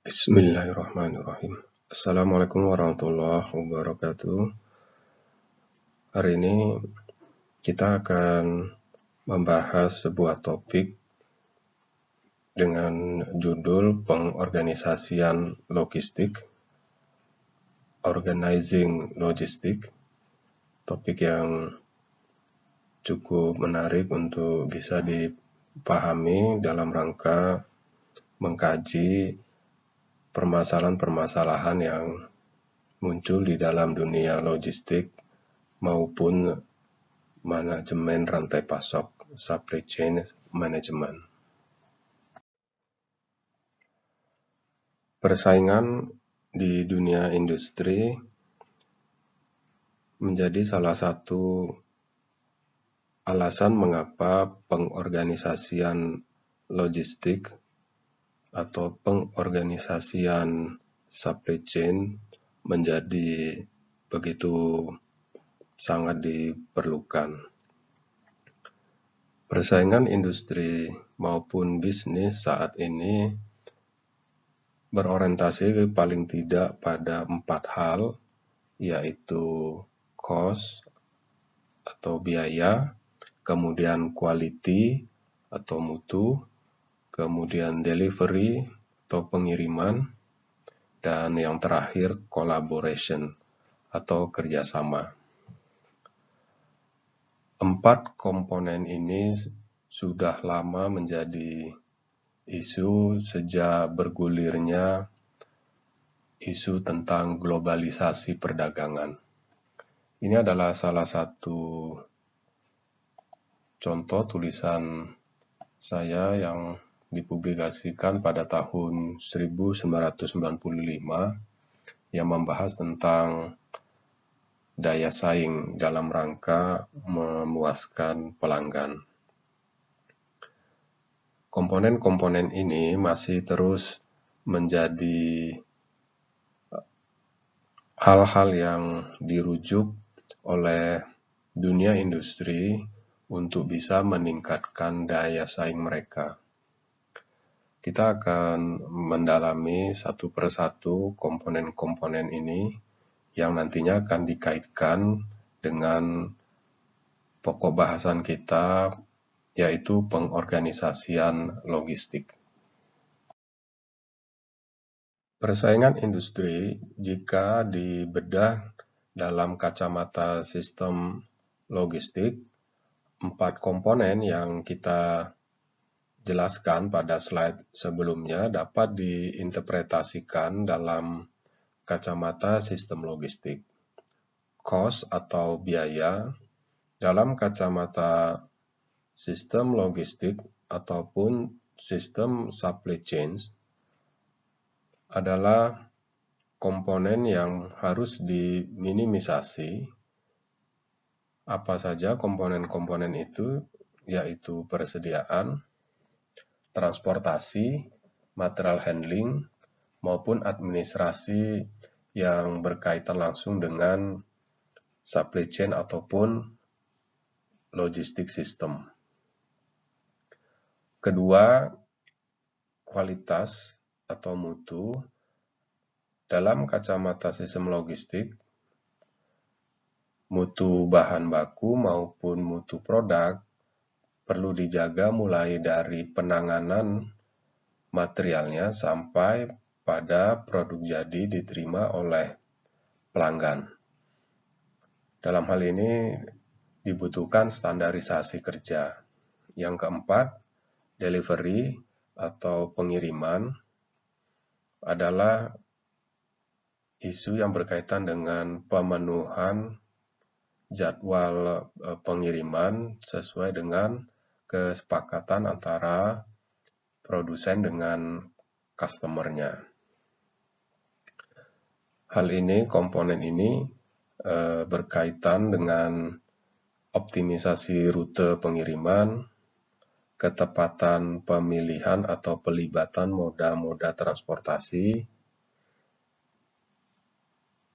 Bismillahirrahmanirrahim. Assalamualaikum warahmatullahi wabarakatuh. Hari ini kita akan membahas sebuah topik dengan judul pengorganisasian logistik, organizing logistik, topik yang cukup menarik untuk bisa dipahami dalam rangka mengkaji permasalahan-permasalahan yang muncul di dalam dunia logistik maupun manajemen rantai pasok, supply chain management. Persaingan di dunia industri menjadi salah satu alasan mengapa pengorganisasian logistik atau pengorganisasian supply chain menjadi begitu sangat diperlukan. Persaingan industri maupun bisnis saat ini berorientasi paling tidak pada empat hal, yaitu cost atau biaya, kemudian quality atau mutu, kemudian delivery atau pengiriman, dan yang terakhir collaboration atau kerjasama. Empat komponen ini sudah lama menjadi isu sejak bergulirnya isu tentang globalisasi perdagangan. Ini adalah salah satu contoh tulisan saya yang dipublikasikan pada tahun 1995 yang membahas tentang daya saing dalam rangka memuaskan pelanggan. Komponen-komponen ini masih terus menjadi eh, hal-hal yang dirujuk oleh dunia industri untuk bisa meningkatkan daya saing mereka. Kita akan mendalami satu persatu komponen-komponen ini yang nantinya akan dikaitkan dengan pokok bahasan kita yaitu pengorganisasian logistik. Persaingan industri jika dibedah dalam kacamata sistem logistik, empat komponen yang kita jelaskan pada slide sebelumnya dapat diinterpretasikan dalam kacamata sistem logistik. Cost atau biaya dalam kacamata sistem logistik ataupun sistem supply chain adalah komponen yang harus diminimisasi. Apa saja komponen-komponen itu, yaitu persediaan, transportasi, material handling, maupun administrasi yang berkaitan langsung dengan supply chain ataupun logistik system. Kedua, kualitas atau mutu dalam kacamata sistem logistik mutu bahan baku maupun mutu produk perlu dijaga mulai dari penanganan materialnya sampai pada produk jadi diterima oleh pelanggan. Dalam hal ini dibutuhkan standarisasi kerja. Yang keempat, delivery atau pengiriman adalah isu yang berkaitan dengan pemenuhan jadwal eh, pengiriman sesuai dengan kesepakatan antara produsen dengan customernya. Hal ini, komponen ini eh, berkaitan dengan optimisasi rute pengiriman, ketepatan pemilihan atau pelibatan moda-moda transportasi,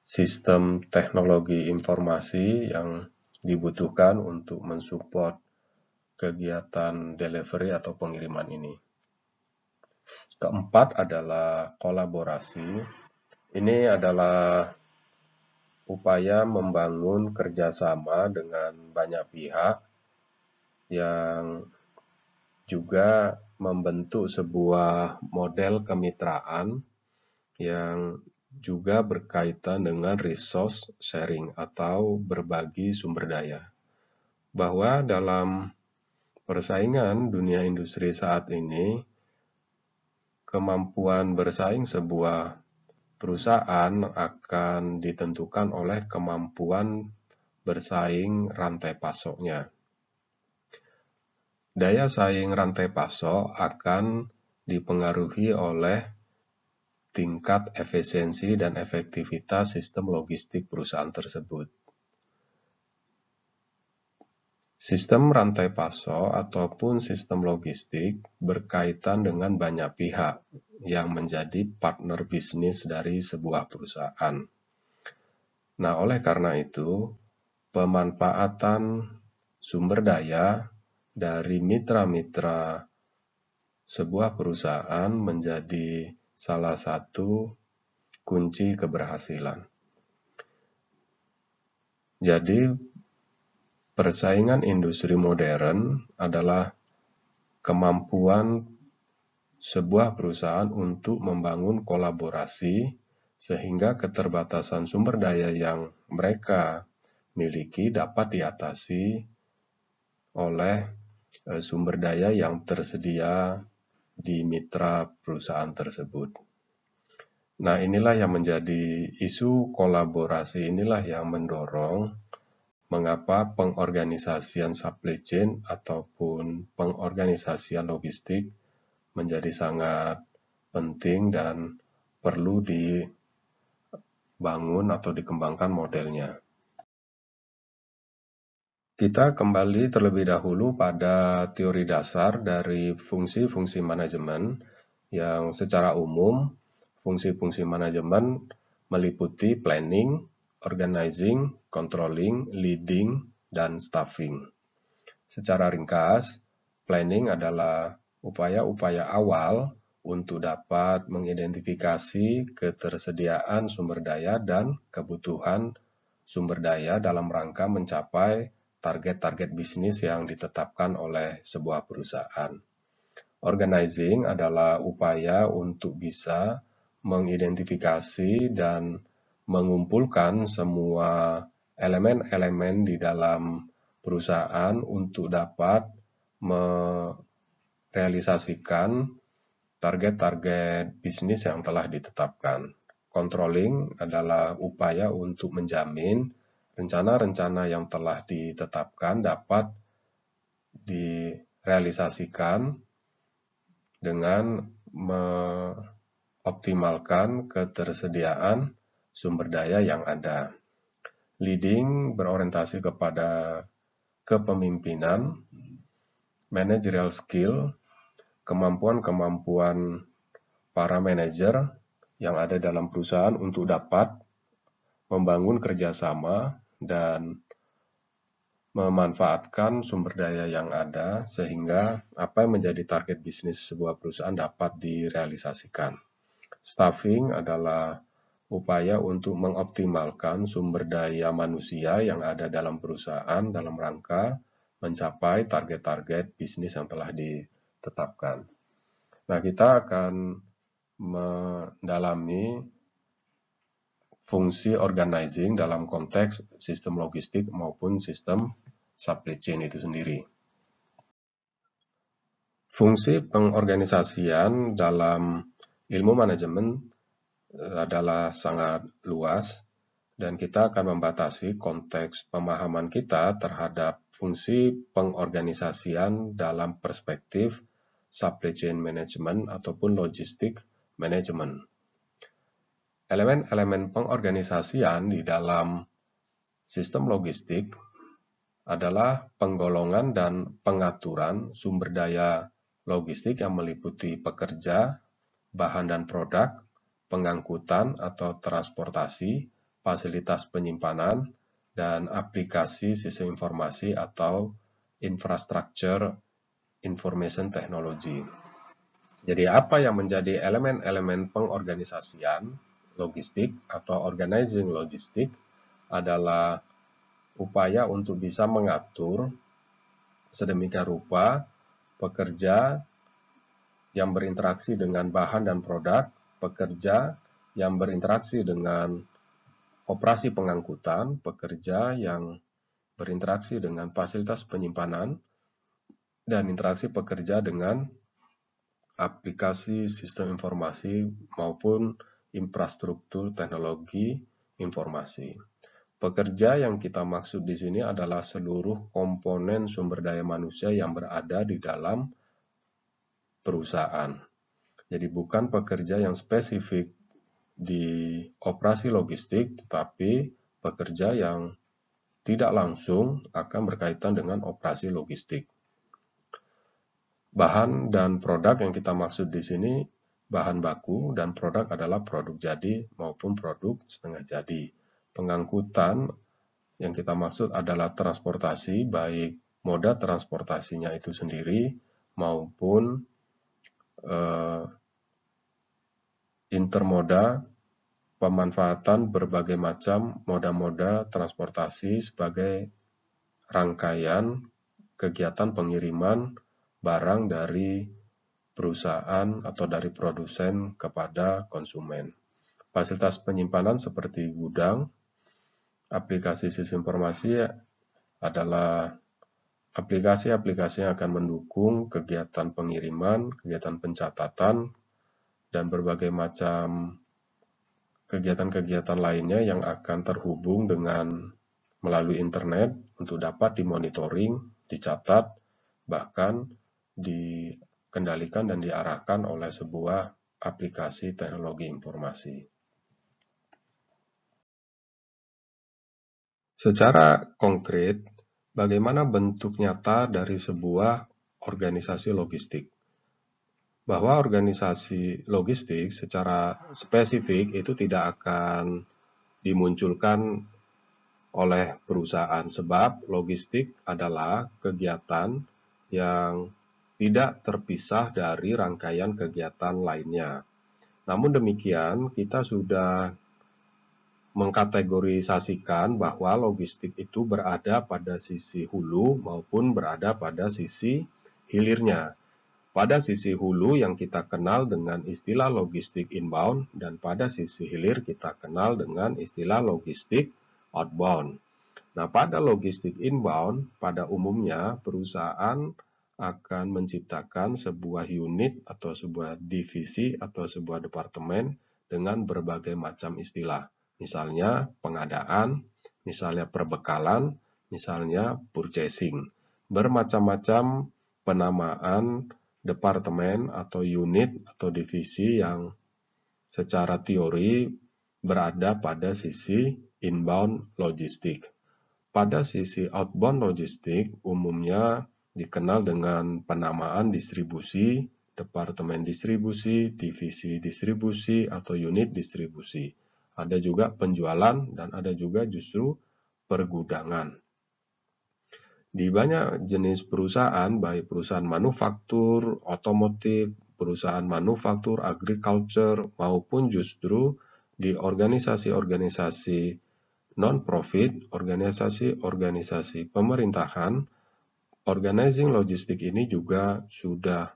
sistem teknologi informasi yang dibutuhkan untuk mensupport kegiatan delivery atau pengiriman ini. Keempat adalah kolaborasi. Ini adalah upaya membangun kerjasama dengan banyak pihak yang juga membentuk sebuah model kemitraan yang juga berkaitan dengan resource sharing atau berbagi sumber daya. Bahwa dalam Persaingan dunia industri saat ini, kemampuan bersaing sebuah perusahaan akan ditentukan oleh kemampuan bersaing rantai pasoknya. Daya saing rantai pasok akan dipengaruhi oleh tingkat efisiensi dan efektivitas sistem logistik perusahaan tersebut. Sistem rantai pasok ataupun sistem logistik berkaitan dengan banyak pihak yang menjadi partner bisnis dari sebuah perusahaan. Nah, oleh karena itu, pemanfaatan sumber daya dari mitra-mitra sebuah perusahaan menjadi salah satu kunci keberhasilan. Jadi, Persaingan industri modern adalah kemampuan sebuah perusahaan untuk membangun kolaborasi sehingga keterbatasan sumber daya yang mereka miliki dapat diatasi oleh eh, sumber daya yang tersedia di mitra perusahaan tersebut. Nah, inilah yang menjadi isu kolaborasi, inilah yang mendorong mengapa pengorganisasian supply chain ataupun pengorganisasian logistik menjadi sangat penting dan perlu dibangun atau dikembangkan modelnya. Kita kembali terlebih dahulu pada teori dasar dari fungsi-fungsi manajemen yang secara umum fungsi-fungsi manajemen meliputi planning, organizing, controlling, leading, dan staffing. Secara ringkas, planning adalah upaya-upaya awal untuk dapat mengidentifikasi ketersediaan sumber daya dan kebutuhan sumber daya dalam rangka mencapai target-target bisnis yang ditetapkan oleh sebuah perusahaan. Organizing adalah upaya untuk bisa mengidentifikasi dan mengumpulkan semua elemen-elemen di dalam perusahaan untuk dapat merealisasikan target-target bisnis yang telah ditetapkan. Controlling adalah upaya untuk menjamin rencana-rencana yang telah ditetapkan dapat direalisasikan dengan mengoptimalkan ketersediaan sumber daya yang ada. Leading berorientasi kepada kepemimpinan, managerial skill, kemampuan-kemampuan para manajer yang ada dalam perusahaan untuk dapat membangun kerjasama dan memanfaatkan sumber daya yang ada sehingga apa yang menjadi target bisnis sebuah perusahaan dapat direalisasikan. Staffing adalah upaya untuk mengoptimalkan sumber daya manusia yang ada dalam perusahaan dalam rangka mencapai target-target bisnis yang telah ditetapkan. Nah, kita akan mendalami fungsi organizing dalam konteks sistem logistik maupun sistem supply chain itu sendiri. Fungsi pengorganisasian dalam ilmu manajemen Eh, adalah sangat luas dan kita akan membatasi konteks pemahaman kita terhadap fungsi pengorganisasian dalam perspektif supply chain management ataupun logistik management. Elemen-elemen pengorganisasian di dalam sistem logistik adalah penggolongan dan pengaturan sumber daya logistik yang meliputi pekerja, bahan dan produk, pengangkutan atau transportasi, fasilitas penyimpanan, dan aplikasi sistem informasi atau infrastructure information technology. Jadi apa yang menjadi elemen-elemen pengorganisasian logistik atau organizing logistik adalah upaya untuk bisa mengatur sedemikian rupa pekerja yang berinteraksi dengan bahan dan produk pekerja yang berinteraksi dengan operasi pengangkutan, pekerja yang berinteraksi dengan fasilitas penyimpanan, dan interaksi pekerja dengan aplikasi sistem informasi maupun infrastruktur teknologi informasi. Pekerja yang kita maksud di sini adalah seluruh komponen sumber daya manusia yang berada di dalam perusahaan. Jadi bukan pekerja yang spesifik di operasi logistik, tetapi pekerja yang tidak langsung akan berkaitan dengan operasi logistik. Bahan dan produk yang kita maksud di sini, bahan baku dan produk adalah produk jadi maupun produk setengah jadi. Pengangkutan yang kita maksud adalah transportasi, baik moda transportasinya itu sendiri maupun eh, intermoda pemanfaatan berbagai macam moda-moda transportasi sebagai rangkaian kegiatan pengiriman barang dari perusahaan atau dari produsen kepada konsumen. Fasilitas penyimpanan seperti gudang, aplikasi sistem informasi adalah aplikasi-aplikasi yang akan mendukung kegiatan pengiriman, kegiatan pencatatan, dan berbagai macam kegiatan-kegiatan lainnya yang akan terhubung dengan melalui internet untuk dapat dimonitoring, dicatat, bahkan dikendalikan dan diarahkan oleh sebuah aplikasi teknologi informasi. Secara konkret, bagaimana bentuk nyata dari sebuah organisasi logistik? bahwa organisasi logistik secara spesifik itu tidak akan dimunculkan oleh perusahaan sebab logistik adalah kegiatan yang tidak terpisah dari rangkaian kegiatan lainnya. Namun demikian, kita sudah mengkategorisasikan bahwa logistik itu berada pada sisi hulu maupun berada pada sisi hilirnya. Pada sisi hulu yang kita kenal dengan istilah logistik inbound dan pada sisi hilir kita kenal dengan istilah logistik outbound. Nah, pada logistik inbound, pada umumnya perusahaan akan menciptakan sebuah unit atau sebuah divisi atau sebuah departemen dengan berbagai macam istilah. Misalnya pengadaan, misalnya perbekalan, misalnya purchasing. Bermacam-macam penamaan departemen atau unit atau divisi yang secara teori berada pada sisi inbound logistik. Pada sisi outbound logistik umumnya dikenal dengan penamaan distribusi, departemen distribusi, divisi distribusi, atau unit distribusi. Ada juga penjualan dan ada juga justru pergudangan di banyak jenis perusahaan, baik perusahaan manufaktur, otomotif, perusahaan manufaktur, agriculture, maupun justru di organisasi-organisasi non-profit, organisasi-organisasi pemerintahan, organizing logistik ini juga sudah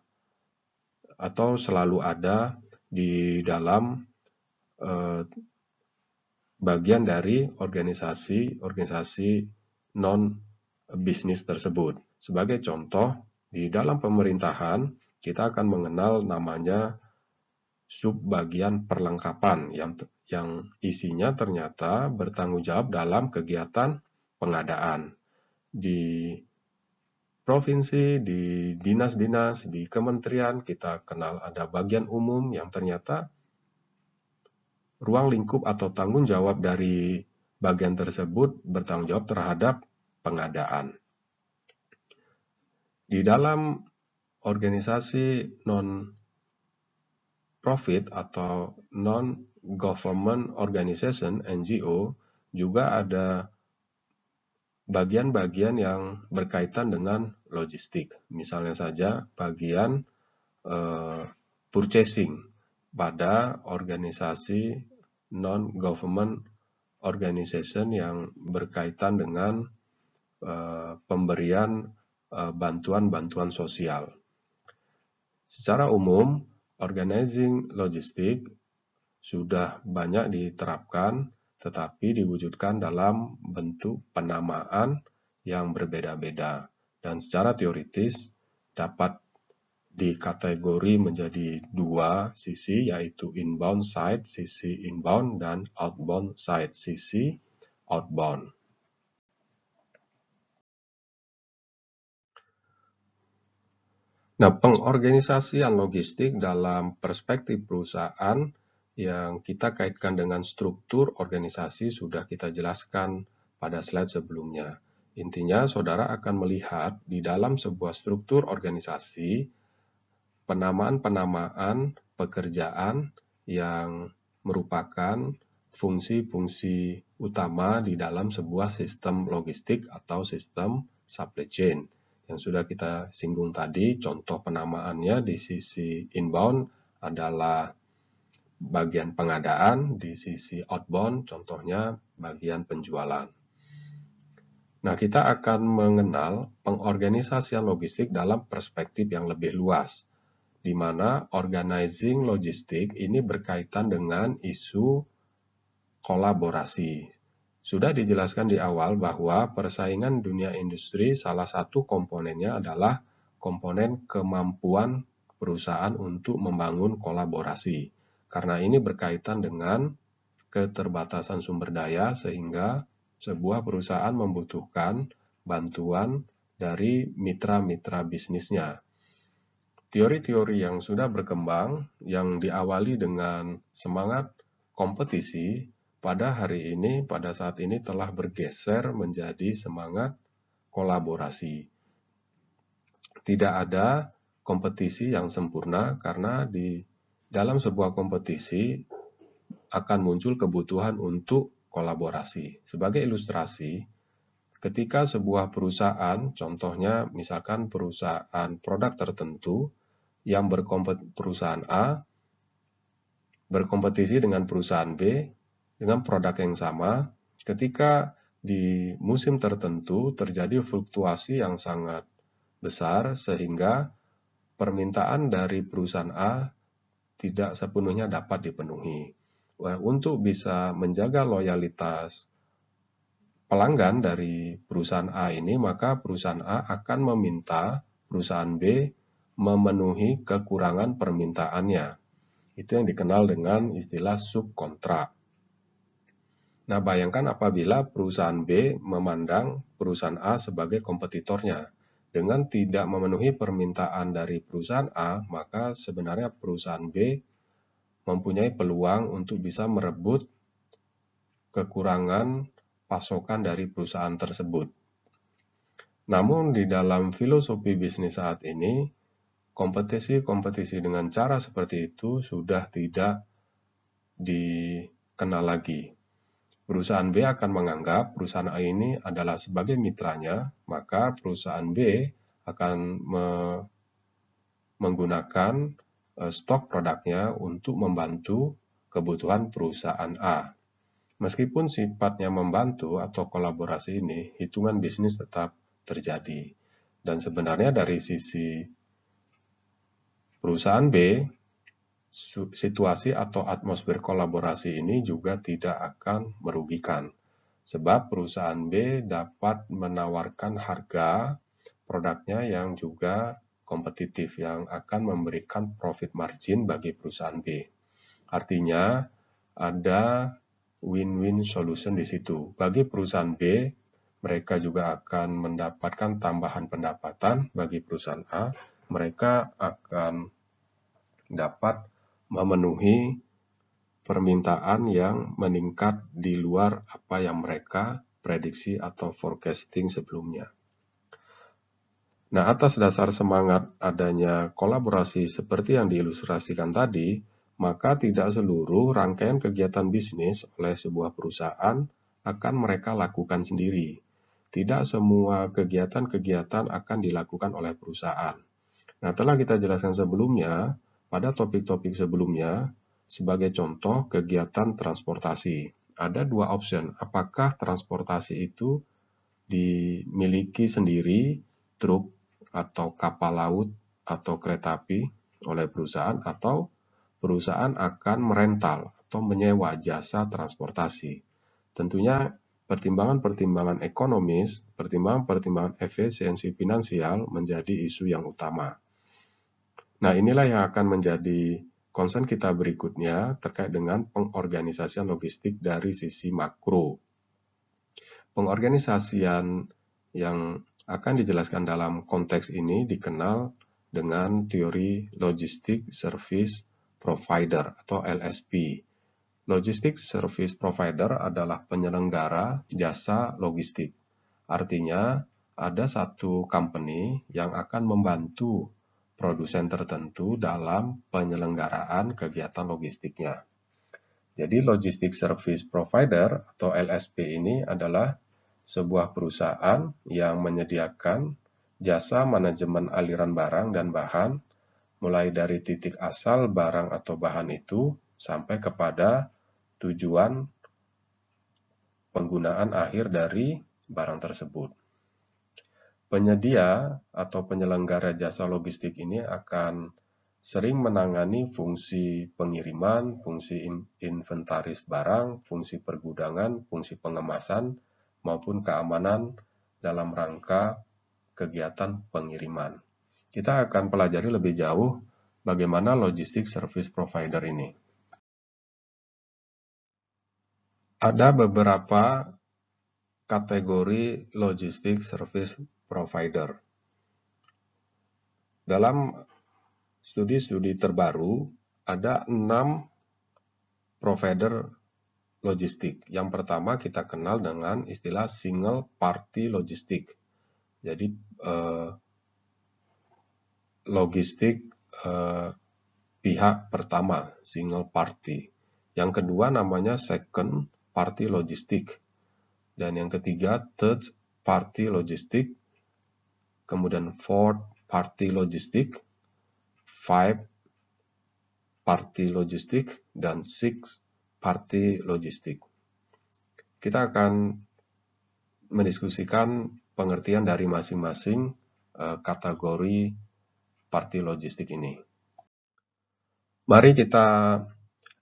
atau selalu ada di dalam eh, bagian dari organisasi-organisasi non-profit bisnis tersebut. Sebagai contoh, di dalam pemerintahan kita akan mengenal namanya subbagian perlengkapan yang yang isinya ternyata bertanggung jawab dalam kegiatan pengadaan di provinsi, di dinas-dinas, di kementerian kita kenal ada bagian umum yang ternyata ruang lingkup atau tanggung jawab dari bagian tersebut bertanggung jawab terhadap pengadaan. Di dalam organisasi non profit atau non government organization NGO juga ada bagian-bagian yang berkaitan dengan logistik. Misalnya saja bagian eh, purchasing pada organisasi non government organization yang berkaitan dengan Eh, pemberian eh, bantuan-bantuan sosial. Secara umum, organizing logistik sudah banyak diterapkan, tetapi diwujudkan dalam bentuk penamaan yang berbeda-beda dan secara teoritis dapat dikategori menjadi dua sisi yaitu inbound side sisi inbound dan outbound side sisi outbound. Nah, pengorganisasian logistik dalam perspektif perusahaan yang kita kaitkan dengan struktur organisasi sudah kita jelaskan pada slide sebelumnya. Intinya, saudara akan melihat di dalam sebuah struktur organisasi, penamaan-penamaan pekerjaan yang merupakan fungsi-fungsi utama di dalam sebuah sistem logistik atau sistem supply chain yang sudah kita singgung tadi, contoh penamaannya di sisi inbound adalah bagian pengadaan, di sisi outbound contohnya bagian penjualan. Nah, kita akan mengenal pengorganisasian logistik dalam perspektif yang lebih luas, di mana organizing logistik ini berkaitan dengan isu kolaborasi, sudah dijelaskan di awal bahwa persaingan dunia industri salah satu komponennya adalah komponen kemampuan perusahaan untuk membangun kolaborasi. Karena ini berkaitan dengan keterbatasan sumber daya sehingga sebuah perusahaan membutuhkan bantuan dari mitra-mitra bisnisnya. Teori-teori yang sudah berkembang yang diawali dengan semangat kompetisi pada hari ini, pada saat ini telah bergeser menjadi semangat kolaborasi. Tidak ada kompetisi yang sempurna karena di dalam sebuah kompetisi akan muncul kebutuhan untuk kolaborasi. Sebagai ilustrasi, ketika sebuah perusahaan, contohnya misalkan perusahaan produk tertentu yang berkompetisi perusahaan A berkompetisi dengan perusahaan B dengan produk yang sama ketika di musim tertentu terjadi fluktuasi yang sangat besar sehingga permintaan dari perusahaan A tidak sepenuhnya dapat dipenuhi. Untuk bisa menjaga loyalitas pelanggan dari perusahaan A ini, maka perusahaan A akan meminta perusahaan B memenuhi kekurangan permintaannya. Itu yang dikenal dengan istilah subkontrak. Nah, bayangkan apabila perusahaan B memandang perusahaan A sebagai kompetitornya. Dengan tidak memenuhi permintaan dari perusahaan A, maka sebenarnya perusahaan B mempunyai peluang untuk bisa merebut kekurangan pasokan dari perusahaan tersebut. Namun, di dalam filosofi bisnis saat ini, kompetisi-kompetisi dengan cara seperti itu sudah tidak dikenal lagi Perusahaan B akan menganggap perusahaan A ini adalah sebagai mitranya, maka perusahaan B akan me menggunakan e, stok produknya untuk membantu kebutuhan perusahaan A. Meskipun sifatnya membantu atau kolaborasi ini, hitungan bisnis tetap terjadi. Dan sebenarnya dari sisi perusahaan B, situasi atau atmosfer kolaborasi ini juga tidak akan merugikan. Sebab perusahaan B dapat menawarkan harga produknya yang juga kompetitif yang akan memberikan profit margin bagi perusahaan B. Artinya ada win-win solution di situ. Bagi perusahaan B, mereka juga akan mendapatkan tambahan pendapatan bagi perusahaan A, mereka akan dapat memenuhi permintaan yang meningkat di luar apa yang mereka prediksi atau forecasting sebelumnya. Nah, atas dasar semangat adanya kolaborasi seperti yang diilustrasikan tadi, maka tidak seluruh rangkaian kegiatan bisnis oleh sebuah perusahaan akan mereka lakukan sendiri. Tidak semua kegiatan-kegiatan akan dilakukan oleh perusahaan. Nah, telah kita jelaskan sebelumnya, pada topik-topik sebelumnya, sebagai contoh kegiatan transportasi, ada dua opsi. Apakah transportasi itu dimiliki sendiri, truk atau kapal laut atau kereta api oleh perusahaan atau perusahaan akan merental atau menyewa jasa transportasi. Tentunya pertimbangan-pertimbangan ekonomis, pertimbangan-pertimbangan efisiensi finansial menjadi isu yang utama. Nah, inilah yang akan menjadi concern kita berikutnya terkait dengan pengorganisasian logistik dari sisi makro. Pengorganisasian yang akan dijelaskan dalam konteks ini dikenal dengan teori logistik service provider atau LSP. Logistik service provider adalah penyelenggara jasa logistik. Artinya, ada satu company yang akan membantu produsen tertentu dalam penyelenggaraan kegiatan logistiknya. Jadi logistik Service Provider atau LSP ini adalah sebuah perusahaan yang menyediakan jasa manajemen aliran barang dan bahan mulai dari titik asal barang atau bahan itu sampai kepada tujuan penggunaan akhir dari barang tersebut. Penyedia atau penyelenggara jasa logistik ini akan sering menangani fungsi pengiriman, fungsi inventaris barang, fungsi pergudangan, fungsi pengemasan, maupun keamanan dalam rangka kegiatan pengiriman. Kita akan pelajari lebih jauh bagaimana logistik service provider ini. Ada beberapa kategori logistik service provider. Dalam studi-studi terbaru, ada enam provider logistik. Yang pertama kita kenal dengan istilah single party logistik. Jadi eh, logistik eh, pihak pertama, single party. Yang kedua namanya second party logistik. Dan yang ketiga third party logistik kemudian fourth party logistik, five party logistik, dan six party logistik. Kita akan mendiskusikan pengertian dari masing-masing eh, kategori party logistik ini. Mari kita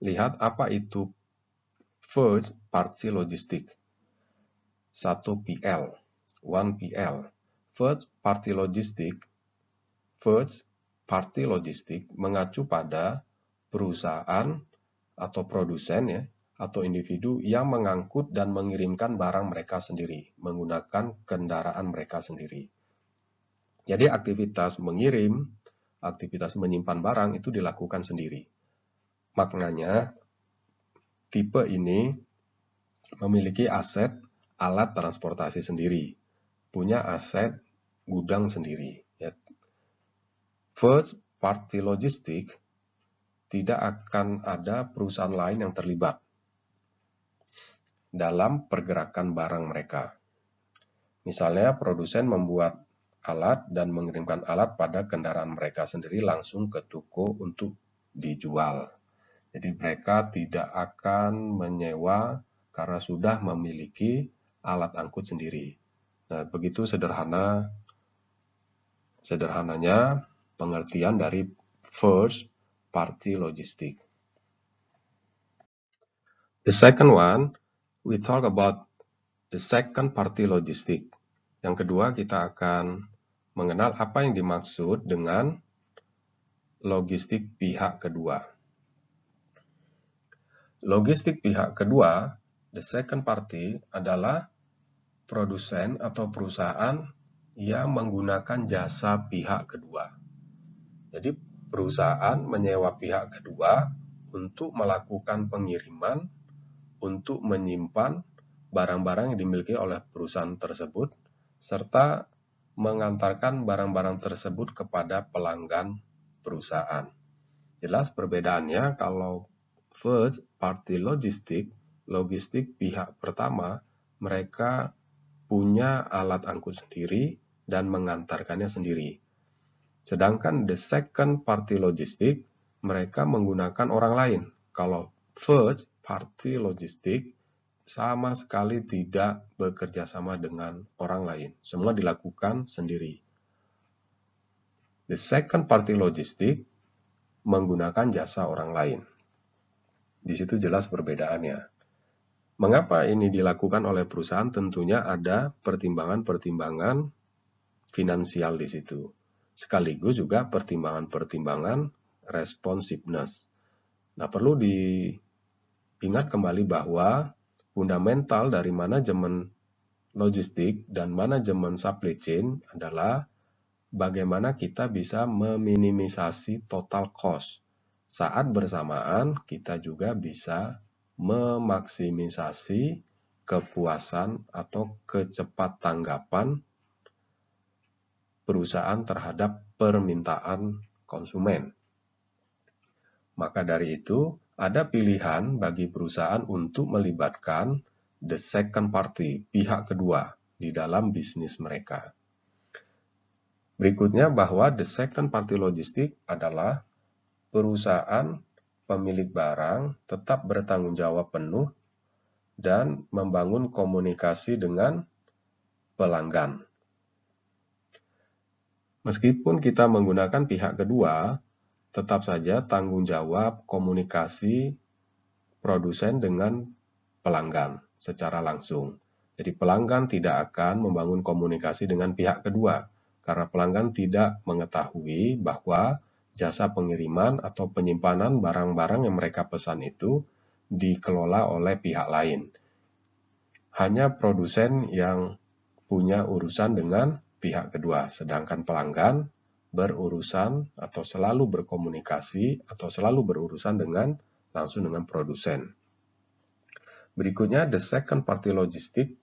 lihat apa itu first party logistik. 1 PL, 1 PL. First-party logistik First-party logistik mengacu pada perusahaan atau produsen ya atau individu yang mengangkut dan mengirimkan barang mereka sendiri menggunakan kendaraan mereka sendiri. Jadi aktivitas mengirim, aktivitas menyimpan barang itu dilakukan sendiri. Maknanya tipe ini memiliki aset alat transportasi sendiri, punya aset gudang sendiri. Ya. First party logistik tidak akan ada perusahaan lain yang terlibat dalam pergerakan barang mereka. Misalnya produsen membuat alat dan mengirimkan alat pada kendaraan mereka sendiri langsung ke toko untuk dijual. Jadi mereka tidak akan menyewa karena sudah memiliki alat angkut sendiri. Nah, begitu sederhana Sederhananya, pengertian dari first party logistic. The second one, we talk about the second party logistic. Yang kedua, kita akan mengenal apa yang dimaksud dengan logistik pihak kedua. Logistik pihak kedua, the second party, adalah produsen atau perusahaan ia menggunakan jasa pihak kedua. Jadi perusahaan menyewa pihak kedua untuk melakukan pengiriman untuk menyimpan barang-barang yang dimiliki oleh perusahaan tersebut serta mengantarkan barang-barang tersebut kepada pelanggan perusahaan. Jelas perbedaannya kalau first party logistik, logistik pihak pertama mereka punya alat angkut sendiri dan mengantarkannya sendiri. Sedangkan the second party logistik, mereka menggunakan orang lain. Kalau first party logistik, sama sekali tidak bekerja sama dengan orang lain. Semua dilakukan sendiri. The second party logistik menggunakan jasa orang lain. Di situ jelas perbedaannya. Mengapa ini dilakukan oleh perusahaan? Tentunya ada pertimbangan-pertimbangan finansial di situ. Sekaligus juga pertimbangan-pertimbangan responsiveness. Nah, perlu diingat kembali bahwa fundamental dari manajemen logistik dan manajemen supply chain adalah bagaimana kita bisa meminimisasi total cost. Saat bersamaan, kita juga bisa memaksimisasi kepuasan atau kecepat tanggapan perusahaan terhadap permintaan konsumen. Maka dari itu, ada pilihan bagi perusahaan untuk melibatkan the second party, pihak kedua, di dalam bisnis mereka. Berikutnya bahwa the second party logistik adalah perusahaan pemilik barang tetap bertanggung jawab penuh dan membangun komunikasi dengan pelanggan. Meskipun kita menggunakan pihak kedua, tetap saja tanggung jawab komunikasi produsen dengan pelanggan secara langsung. Jadi pelanggan tidak akan membangun komunikasi dengan pihak kedua karena pelanggan tidak mengetahui bahwa jasa pengiriman atau penyimpanan barang-barang yang mereka pesan itu dikelola oleh pihak lain. Hanya produsen yang punya urusan dengan pihak kedua, sedangkan pelanggan berurusan atau selalu berkomunikasi atau selalu berurusan dengan langsung dengan produsen. Berikutnya, the second party logistik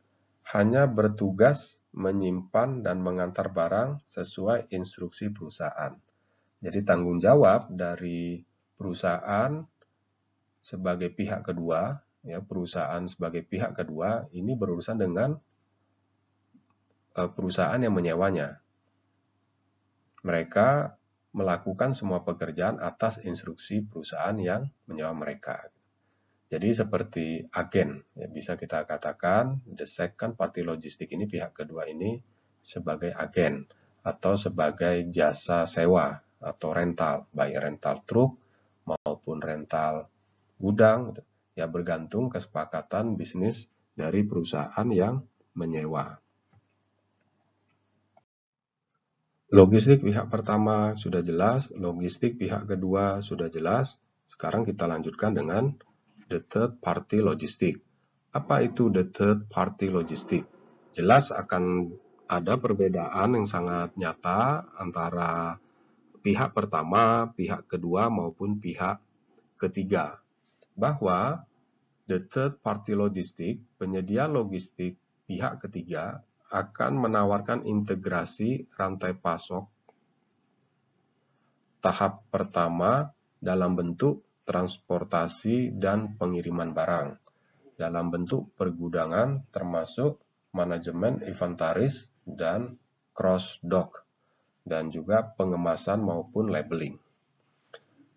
hanya bertugas menyimpan dan mengantar barang sesuai instruksi perusahaan. Jadi tanggung jawab dari perusahaan sebagai pihak kedua, ya perusahaan sebagai pihak kedua ini berurusan dengan Eh, perusahaan yang menyewanya. Mereka melakukan semua pekerjaan atas instruksi perusahaan yang menyewa mereka. Jadi seperti agen, ya bisa kita katakan the second party logistik ini pihak kedua ini sebagai agen atau sebagai jasa sewa atau rental, baik rental truk maupun rental gudang, gitu. ya bergantung kesepakatan bisnis dari perusahaan yang menyewa. Logistik pihak pertama sudah jelas, logistik pihak kedua sudah jelas. Sekarang kita lanjutkan dengan the third party logistik. Apa itu the third party logistik? Jelas akan ada perbedaan yang sangat nyata antara pihak pertama, pihak kedua, maupun pihak ketiga. Bahwa the third party logistik, penyedia logistik pihak ketiga akan menawarkan integrasi rantai pasok tahap pertama dalam bentuk transportasi dan pengiriman barang, dalam bentuk pergudangan termasuk manajemen inventaris dan cross dock, dan juga pengemasan maupun labeling.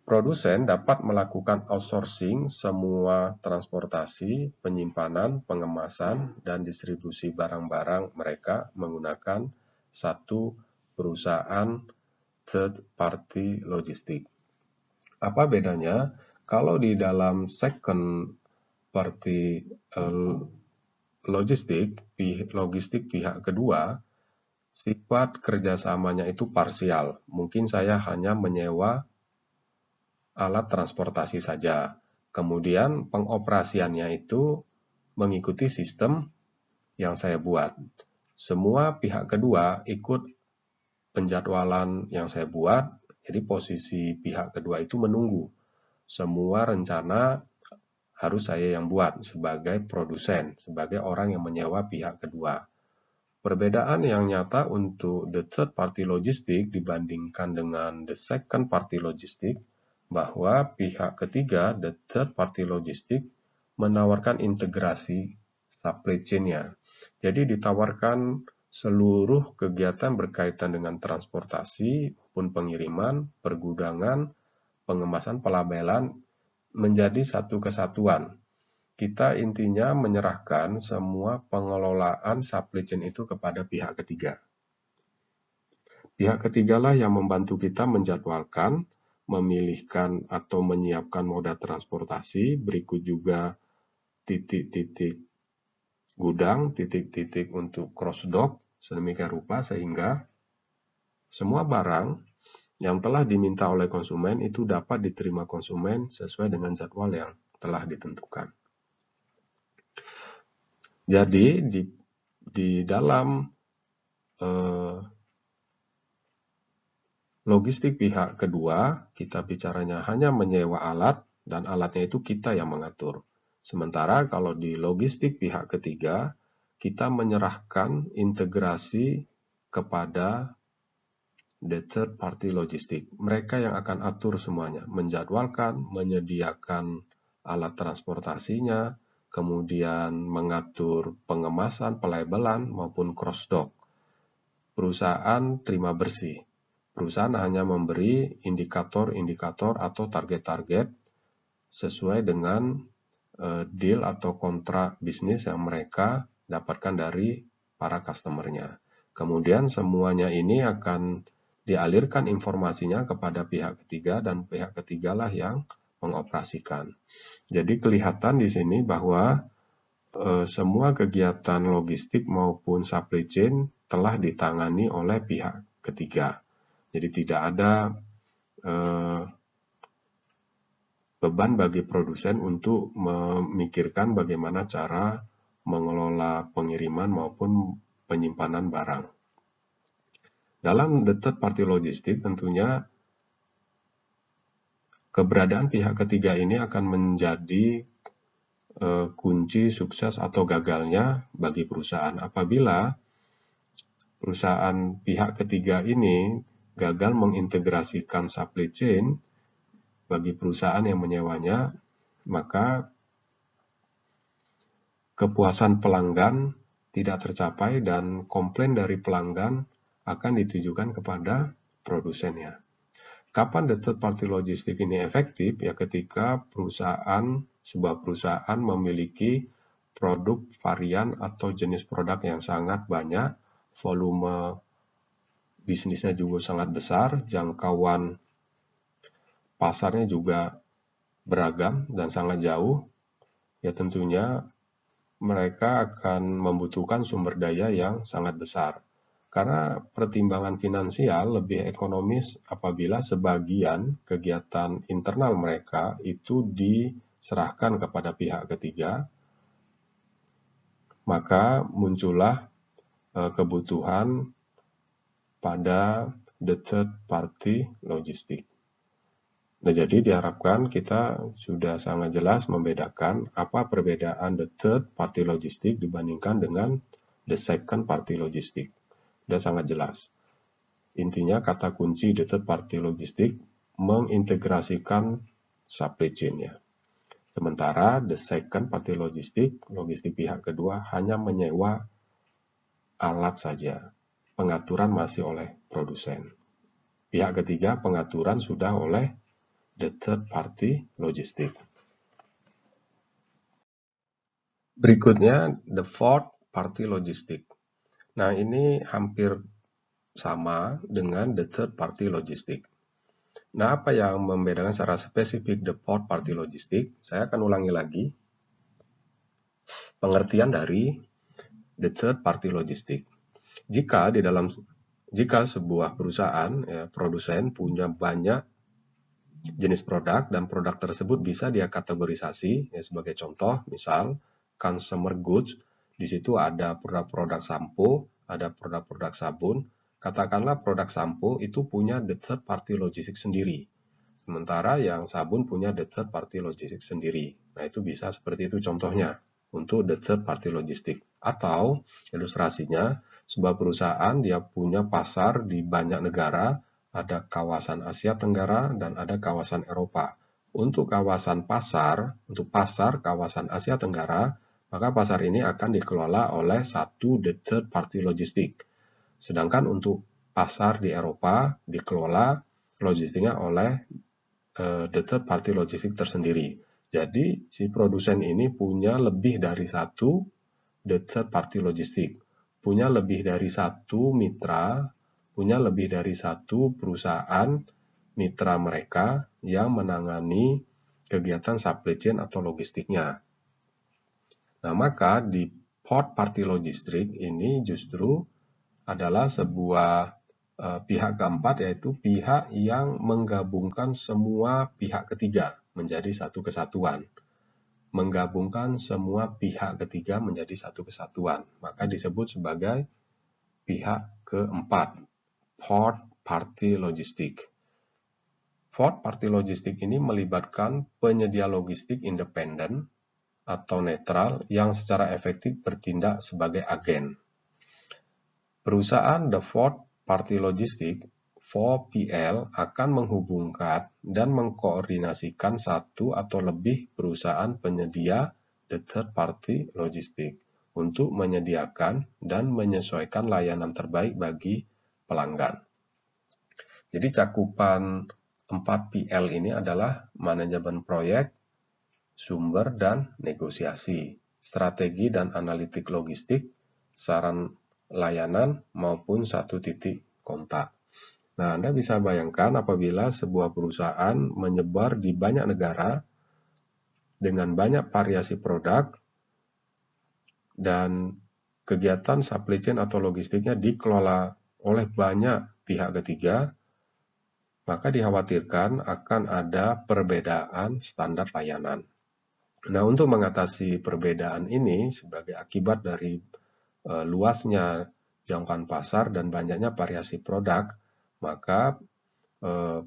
Produsen dapat melakukan outsourcing semua transportasi, penyimpanan, pengemasan, dan distribusi barang-barang mereka menggunakan satu perusahaan third party logistik. Apa bedanya? Kalau di dalam second party eh, logistik, logistik pihak kedua, sifat kerjasamanya itu parsial. Mungkin saya hanya menyewa alat transportasi saja. Kemudian pengoperasiannya itu mengikuti sistem yang saya buat. Semua pihak kedua ikut penjadwalan yang saya buat, jadi posisi pihak kedua itu menunggu. Semua rencana harus saya yang buat sebagai produsen, sebagai orang yang menyewa pihak kedua. Perbedaan yang nyata untuk the third party logistik dibandingkan dengan the second party logistik bahwa pihak ketiga, the third party logistik, menawarkan integrasi supply chain-nya. Jadi ditawarkan seluruh kegiatan berkaitan dengan transportasi pun pengiriman, pergudangan, pengemasan, pelabelan menjadi satu kesatuan. Kita intinya menyerahkan semua pengelolaan supply chain itu kepada pihak ketiga. Pihak ketigalah yang membantu kita menjadwalkan memilihkan atau menyiapkan moda transportasi, berikut juga titik-titik gudang, titik-titik untuk cross dock, sedemikian rupa sehingga semua barang yang telah diminta oleh konsumen itu dapat diterima konsumen sesuai dengan jadwal yang telah ditentukan. Jadi di, di dalam eh, logistik pihak kedua, kita bicaranya hanya menyewa alat dan alatnya itu kita yang mengatur. Sementara kalau di logistik pihak ketiga, kita menyerahkan integrasi kepada the third party logistik. Mereka yang akan atur semuanya, menjadwalkan, menyediakan alat transportasinya, kemudian mengatur pengemasan, pelabelan maupun cross dock. Perusahaan terima bersih. Perusahaan hanya memberi indikator-indikator atau target-target sesuai dengan eh, deal atau kontrak bisnis yang mereka dapatkan dari para customernya. Kemudian semuanya ini akan dialirkan informasinya kepada pihak ketiga dan pihak ketigalah yang mengoperasikan. Jadi kelihatan di sini bahwa e, semua kegiatan logistik maupun supply chain telah ditangani oleh pihak ketiga. Jadi tidak ada eh, beban bagi produsen untuk memikirkan bagaimana cara mengelola pengiriman maupun penyimpanan barang. Dalam the third party logistik tentunya keberadaan pihak ketiga ini akan menjadi eh, kunci sukses atau gagalnya bagi perusahaan apabila perusahaan pihak ketiga ini gagal mengintegrasikan supply chain bagi perusahaan yang menyewanya, maka kepuasan pelanggan tidak tercapai dan komplain dari pelanggan akan ditujukan kepada produsennya. Kapan the third party logistik ini efektif? Ya ketika perusahaan, sebuah perusahaan memiliki produk varian atau jenis produk yang sangat banyak, volume bisnisnya juga sangat besar, jangkauan pasarnya juga beragam dan sangat jauh, ya tentunya mereka akan membutuhkan sumber daya yang sangat besar. Karena pertimbangan finansial lebih ekonomis apabila sebagian kegiatan internal mereka itu diserahkan kepada pihak ketiga, maka muncullah eh, kebutuhan pada the third party logistik. Nah, jadi diharapkan kita sudah sangat jelas membedakan apa perbedaan the third party logistik dibandingkan dengan the second party logistik. Sudah sangat jelas. Intinya kata kunci the third party logistik mengintegrasikan supply chain-nya. Sementara the second party logistik, logistik pihak kedua hanya menyewa alat saja pengaturan masih oleh produsen. Pihak ketiga pengaturan sudah oleh the third party logistik. Berikutnya the fourth party logistik. Nah, ini hampir sama dengan the third party logistik. Nah, apa yang membedakan secara spesifik the fourth party logistik? Saya akan ulangi lagi. Pengertian dari the third party logistik jika di dalam jika sebuah perusahaan ya, produsen punya banyak jenis produk dan produk tersebut bisa dia kategorisasi ya, sebagai contoh misal consumer goods di situ ada produk-produk sampo ada produk-produk sabun katakanlah produk sampo itu punya the third party logistik sendiri sementara yang sabun punya the third party logistik sendiri nah itu bisa seperti itu contohnya untuk the third party logistik atau ilustrasinya sebuah perusahaan dia punya pasar di banyak negara, ada kawasan Asia Tenggara dan ada kawasan Eropa. Untuk kawasan pasar, untuk pasar kawasan Asia Tenggara, maka pasar ini akan dikelola oleh satu the third party logistik. Sedangkan untuk pasar di Eropa dikelola logistiknya oleh uh, the third party logistik tersendiri. Jadi si produsen ini punya lebih dari satu the third party logistik punya lebih dari satu mitra, punya lebih dari satu perusahaan mitra mereka yang menangani kegiatan supply chain atau logistiknya. Nah, maka di port party logistik ini justru adalah sebuah eh, pihak keempat yaitu pihak yang menggabungkan semua pihak ketiga menjadi satu kesatuan menggabungkan semua pihak ketiga menjadi satu kesatuan, maka disebut sebagai pihak keempat, port party logistik. Port party logistik ini melibatkan penyedia logistik independen atau netral yang secara efektif bertindak sebagai agen. Perusahaan The Ford Party Logistik 4PL akan menghubungkan dan mengkoordinasikan satu atau lebih perusahaan penyedia the third party logistik untuk menyediakan dan menyesuaikan layanan terbaik bagi pelanggan. Jadi cakupan 4PL ini adalah manajemen proyek, sumber dan negosiasi, strategi dan analitik logistik, saran layanan maupun satu titik kontak. Nah, Anda bisa bayangkan apabila sebuah perusahaan menyebar di banyak negara dengan banyak variasi produk dan kegiatan supply chain atau logistiknya dikelola oleh banyak pihak ketiga, maka dikhawatirkan akan ada perbedaan standar layanan. Nah, untuk mengatasi perbedaan ini sebagai akibat dari e, luasnya jangkauan pasar dan banyaknya variasi produk, maka eh,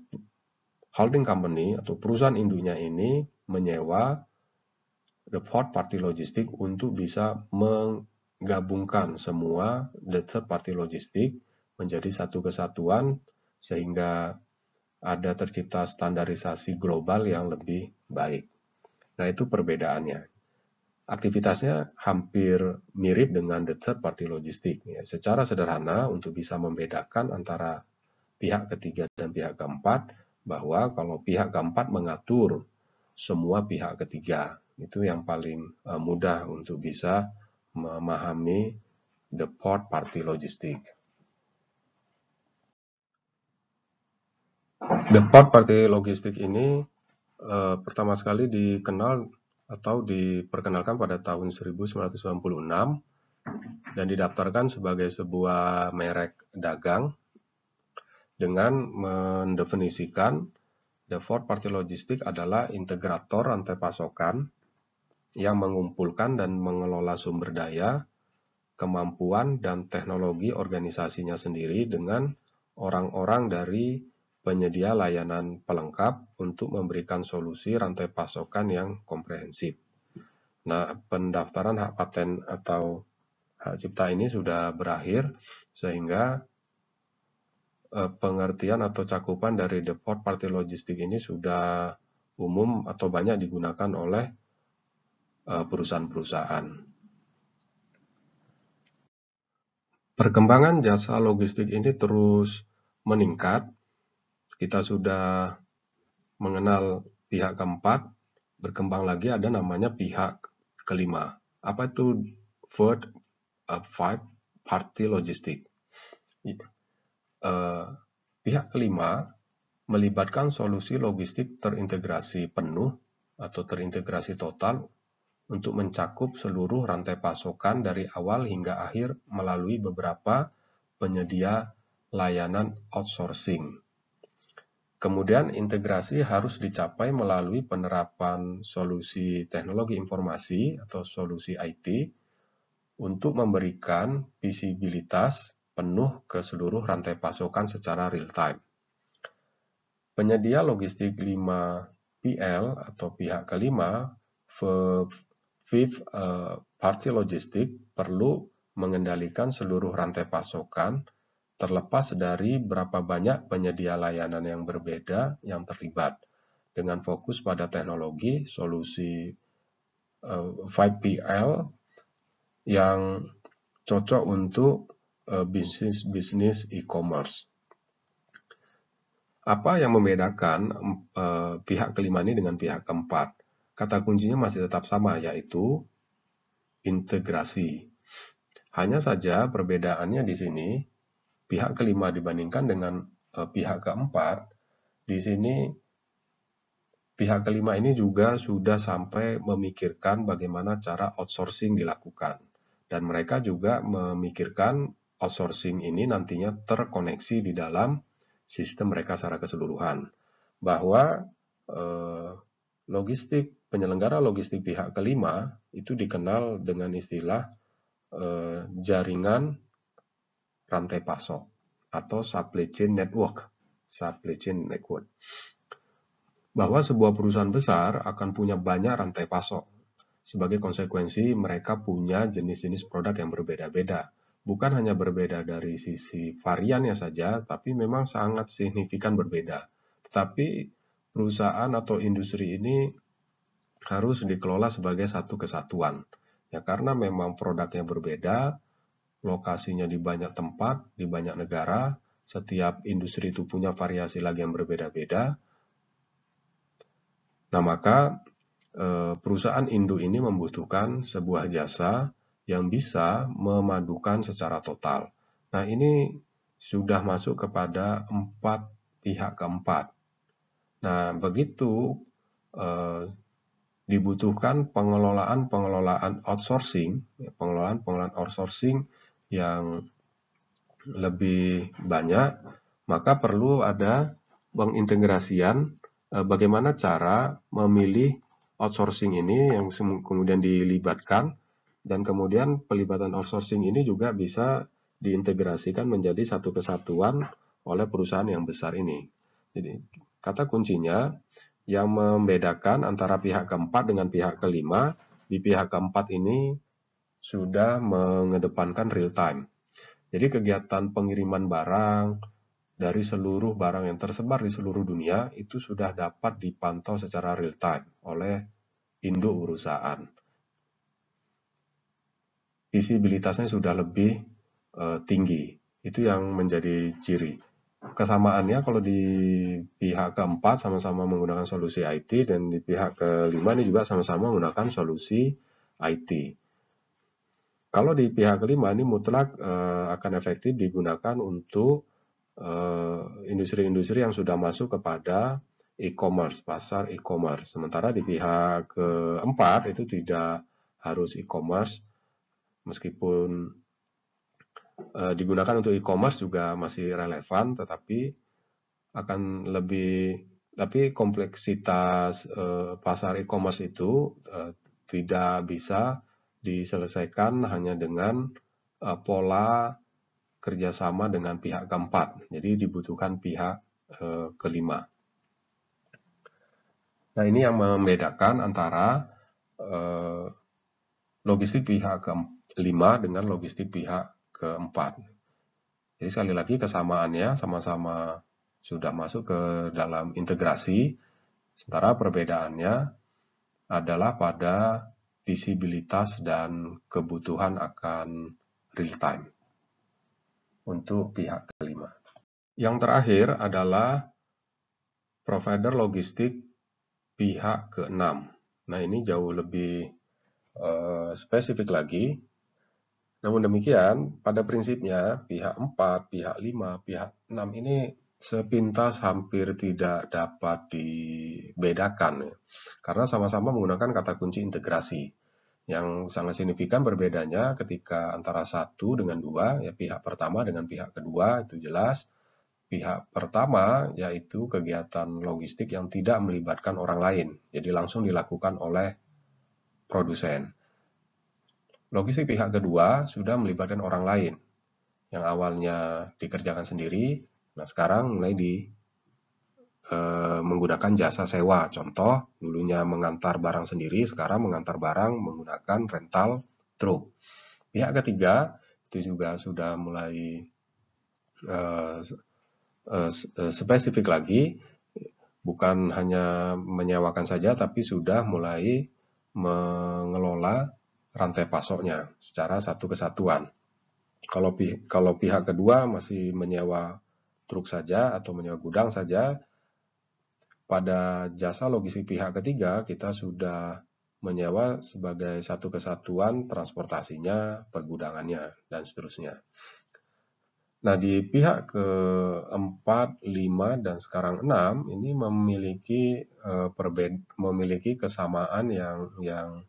holding company atau perusahaan induknya ini menyewa the third party logistik untuk bisa menggabungkan semua the third party logistik menjadi satu kesatuan sehingga ada tercipta standarisasi global yang lebih baik. Nah, itu perbedaannya. Aktivitasnya hampir mirip dengan the third party logistik. Ya, secara sederhana, untuk bisa membedakan antara pihak ketiga dan pihak keempat bahwa kalau pihak keempat mengatur semua pihak ketiga itu yang paling eh, mudah untuk bisa memahami the port party logistik. The port party logistik ini eh, pertama sekali dikenal atau diperkenalkan pada tahun 1996 dan didaftarkan sebagai sebuah merek dagang dengan mendefinisikan the fourth Party Logistik adalah integrator rantai pasokan yang mengumpulkan dan mengelola sumber daya, kemampuan, dan teknologi organisasinya sendiri dengan orang-orang dari penyedia layanan pelengkap untuk memberikan solusi rantai pasokan yang komprehensif. Nah, pendaftaran hak paten atau hak cipta ini sudah berakhir sehingga Eh, pengertian atau cakupan dari Depot Party Logistik ini sudah umum atau banyak digunakan oleh eh, perusahaan-perusahaan. Perkembangan jasa logistik ini terus meningkat. Kita sudah mengenal pihak keempat, berkembang lagi ada namanya pihak kelima. Apa itu third, uh, eh, five, party logistik? Eh, pihak kelima melibatkan solusi logistik terintegrasi penuh atau terintegrasi total untuk mencakup seluruh rantai pasokan dari awal hingga akhir melalui beberapa penyedia layanan outsourcing. Kemudian integrasi harus dicapai melalui penerapan solusi teknologi informasi atau solusi IT untuk memberikan visibilitas penuh ke seluruh rantai pasokan secara real-time. Penyedia logistik 5PL atau pihak kelima, Fifth eh, Party logistik perlu mengendalikan seluruh rantai pasokan terlepas dari berapa banyak penyedia layanan yang berbeda yang terlibat dengan fokus pada teknologi solusi 5PL eh, yang cocok untuk Eh, bisnis bisnis e-commerce. Apa yang membedakan eh, pihak kelima ini dengan pihak keempat? Kata kuncinya masih tetap sama, yaitu integrasi. Hanya saja perbedaannya di sini, pihak kelima dibandingkan dengan eh, pihak keempat, di sini pihak kelima ini juga sudah sampai memikirkan bagaimana cara outsourcing dilakukan. Dan mereka juga memikirkan outsourcing ini nantinya terkoneksi di dalam sistem mereka secara keseluruhan. Bahwa eh, logistik penyelenggara logistik pihak kelima itu dikenal dengan istilah eh, jaringan rantai pasok atau supply chain network, supply chain network. Bahwa sebuah perusahaan besar akan punya banyak rantai pasok. Sebagai konsekuensi, mereka punya jenis-jenis produk yang berbeda-beda bukan hanya berbeda dari sisi variannya saja, tapi memang sangat signifikan berbeda. Tetapi perusahaan atau industri ini harus dikelola sebagai satu kesatuan. Ya karena memang produknya berbeda, lokasinya di banyak tempat, di banyak negara, setiap industri itu punya variasi lagi yang berbeda-beda. Nah, maka eh, perusahaan induk ini membutuhkan sebuah jasa yang bisa memadukan secara total. Nah, ini sudah masuk kepada empat pihak keempat. Nah, begitu eh, dibutuhkan pengelolaan-pengelolaan outsourcing, ya, pengelolaan-pengelolaan outsourcing yang lebih banyak, maka perlu ada pengintegrasian eh, bagaimana cara memilih outsourcing ini yang kemudian dilibatkan dan kemudian pelibatan outsourcing ini juga bisa diintegrasikan menjadi satu kesatuan oleh perusahaan yang besar ini. Jadi kata kuncinya yang membedakan antara pihak keempat dengan pihak kelima, di pihak keempat ini sudah mengedepankan real time. Jadi kegiatan pengiriman barang dari seluruh barang yang tersebar di seluruh dunia itu sudah dapat dipantau secara real time oleh induk perusahaan visibilitasnya sudah lebih uh, tinggi. Itu yang menjadi ciri. Kesamaannya kalau di pihak keempat sama-sama menggunakan solusi IT dan di pihak kelima ini juga sama-sama menggunakan solusi IT. Kalau di pihak kelima ini mutlak uh, akan efektif digunakan untuk eh, industri-industri uh, yang sudah masuk kepada e-commerce, pasar e-commerce. Sementara di pihak keempat itu tidak harus e-commerce, meskipun uh, digunakan untuk e-commerce juga masih relevan, tetapi akan lebih tapi kompleksitas uh, pasar e-commerce itu uh, tidak bisa diselesaikan hanya dengan uh, pola kerjasama dengan pihak keempat. Jadi dibutuhkan pihak uh, kelima. Nah ini yang membedakan antara uh, logistik pihak keempat lima dengan logistik pihak keempat. Jadi sekali lagi kesamaannya sama-sama sudah masuk ke dalam integrasi, sementara perbedaannya adalah pada visibilitas dan kebutuhan akan real time untuk pihak kelima. Yang terakhir adalah provider logistik pihak keenam. Nah ini jauh lebih uh, spesifik lagi namun demikian, pada prinsipnya pihak 4, pihak 5, pihak 6 ini sepintas hampir tidak dapat dibedakan ya. karena sama-sama menggunakan kata kunci integrasi yang sangat signifikan berbedanya ketika antara satu dengan dua ya pihak pertama dengan pihak kedua itu jelas pihak pertama yaitu kegiatan logistik yang tidak melibatkan orang lain jadi langsung dilakukan oleh produsen Logistik pihak kedua sudah melibatkan orang lain yang awalnya dikerjakan sendiri, nah sekarang mulai di e, menggunakan jasa sewa. Contoh, dulunya mengantar barang sendiri, sekarang mengantar barang menggunakan rental truk. Pihak ketiga itu juga sudah mulai e, e, spesifik lagi, bukan hanya menyewakan saja, tapi sudah mulai mengelola rantai pasoknya secara satu kesatuan. Kalau, pi kalau pihak kedua masih menyewa truk saja atau menyewa gudang saja, pada jasa logistik pihak ketiga kita sudah menyewa sebagai satu kesatuan transportasinya, pergudangannya, dan seterusnya. Nah, di pihak keempat, lima, dan sekarang enam ini memiliki uh, memiliki kesamaan yang yang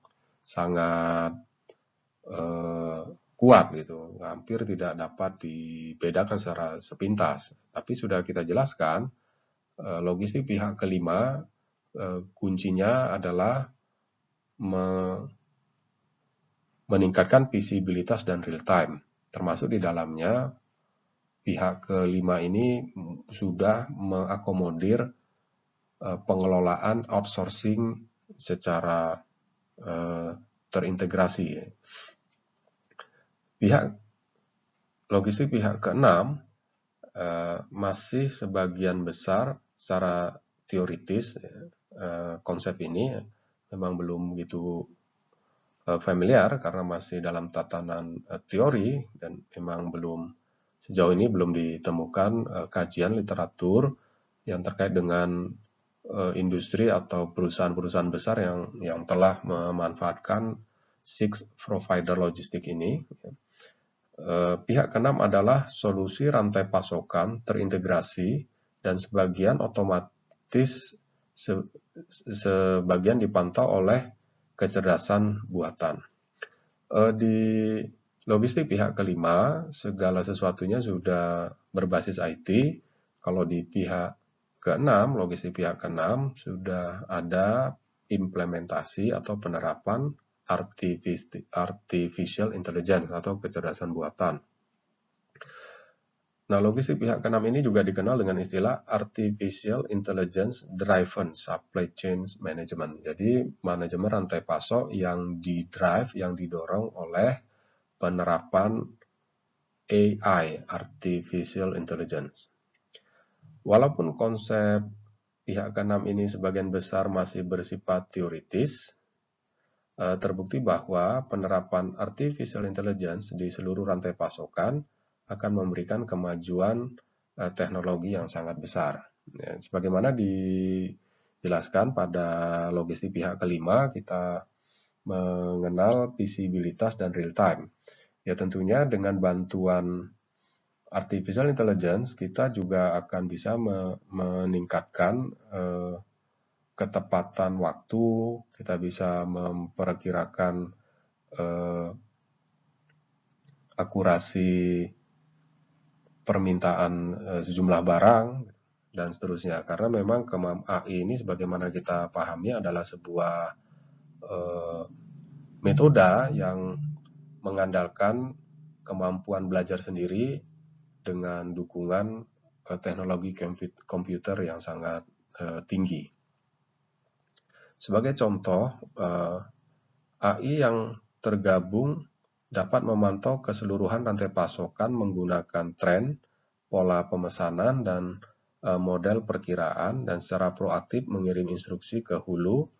sangat eh, kuat gitu, hampir tidak dapat dibedakan secara sepintas. Tapi sudah kita jelaskan eh, logistik pihak kelima eh, kuncinya adalah me meningkatkan visibilitas dan real time, termasuk di dalamnya pihak kelima ini sudah mengakomodir eh, pengelolaan outsourcing secara Eh, terintegrasi. Pihak logistik pihak keenam eh, masih sebagian besar secara teoritis eh, konsep ini memang belum begitu familiar karena masih dalam tatanan teori dan memang belum sejauh ini belum ditemukan kajian literatur yang terkait dengan Eh, industri atau perusahaan-perusahaan besar yang yang telah memanfaatkan six provider logistik ini. Ya. Eh, pihak keenam adalah solusi rantai pasokan terintegrasi dan sebagian otomatis se, sebagian dipantau oleh kecerdasan buatan. Eh, di logistik pihak kelima segala sesuatunya sudah berbasis IT. Kalau di pihak ke-6, logistik pihak ke-6 sudah ada implementasi atau penerapan artificial intelligence atau kecerdasan buatan. Nah, logistik pihak ke-6 ini juga dikenal dengan istilah artificial intelligence driven supply chain management. Jadi, manajemen rantai pasok yang didrive, yang didorong oleh penerapan AI, artificial intelligence. Walaupun konsep pihak keenam ini sebagian besar masih bersifat teoritis, eh, terbukti bahwa penerapan artificial intelligence di seluruh rantai pasokan akan memberikan kemajuan eh, teknologi yang sangat besar. Ya, sebagaimana dijelaskan pada logistik pihak kelima, kita mengenal visibilitas dan real time. Ya tentunya dengan bantuan artificial intelligence kita juga akan bisa me meningkatkan eh, ketepatan waktu, kita bisa memperkirakan eh, akurasi permintaan eh, sejumlah barang dan seterusnya. Karena memang kemam AI ini sebagaimana kita pahami adalah sebuah eh, metode yang mengandalkan kemampuan belajar sendiri dengan dukungan eh, teknologi komputer yang sangat eh, tinggi. Sebagai contoh, eh, AI yang tergabung dapat memantau keseluruhan rantai pasokan menggunakan tren, pola pemesanan, dan model perkiraan, dan secara proaktif mengirim instruksi ke hulu.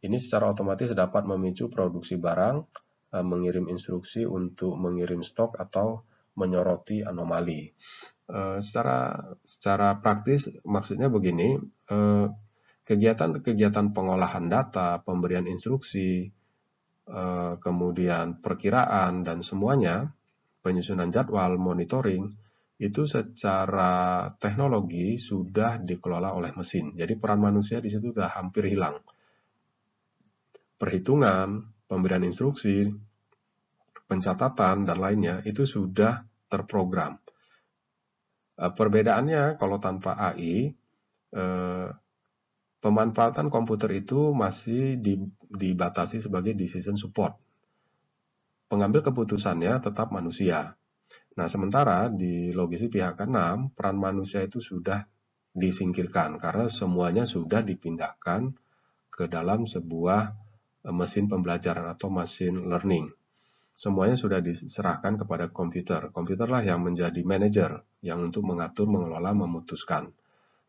Ini secara otomatis dapat memicu produksi barang, mengirim instruksi untuk mengirim stok atau menyoroti anomali. Uh, secara secara praktis maksudnya begini, eh, kegiatan-kegiatan pengolahan data, pemberian instruksi, uh, kemudian perkiraan dan semuanya, penyusunan jadwal, monitoring itu secara teknologi sudah dikelola oleh mesin. Jadi peran manusia di situ sudah hampir hilang. Perhitungan, pemberian instruksi, pencatatan dan lainnya itu sudah terprogram. Eh, perbedaannya kalau tanpa AI, eh, pemanfaatan komputer itu masih dibatasi sebagai decision support. Pengambil keputusannya tetap manusia. Nah, sementara di logistik pihak ke-6, peran manusia itu sudah disingkirkan karena semuanya sudah dipindahkan ke dalam sebuah eh, mesin pembelajaran atau mesin learning semuanya sudah diserahkan kepada komputer. Komputerlah yang menjadi manajer, yang untuk mengatur, mengelola, memutuskan.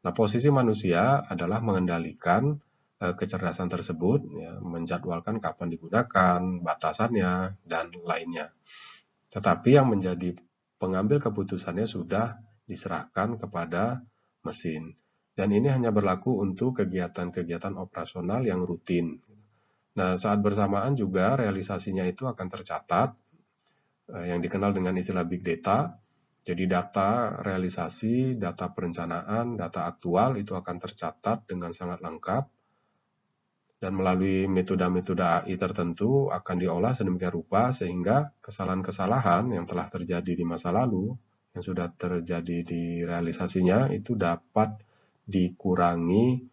Nah, posisi manusia adalah mengendalikan eh, kecerdasan tersebut, ya, menjadwalkan kapan digunakan, batasannya, dan lainnya. Tetapi yang menjadi pengambil keputusannya sudah diserahkan kepada mesin. Dan ini hanya berlaku untuk kegiatan-kegiatan operasional yang rutin, Nah, saat bersamaan juga realisasinya itu akan tercatat eh, yang dikenal dengan istilah big data. Jadi data realisasi, data perencanaan, data aktual itu akan tercatat dengan sangat lengkap dan melalui metode-metode AI tertentu akan diolah sedemikian rupa sehingga kesalahan-kesalahan yang telah terjadi di masa lalu yang sudah terjadi di realisasinya itu dapat dikurangi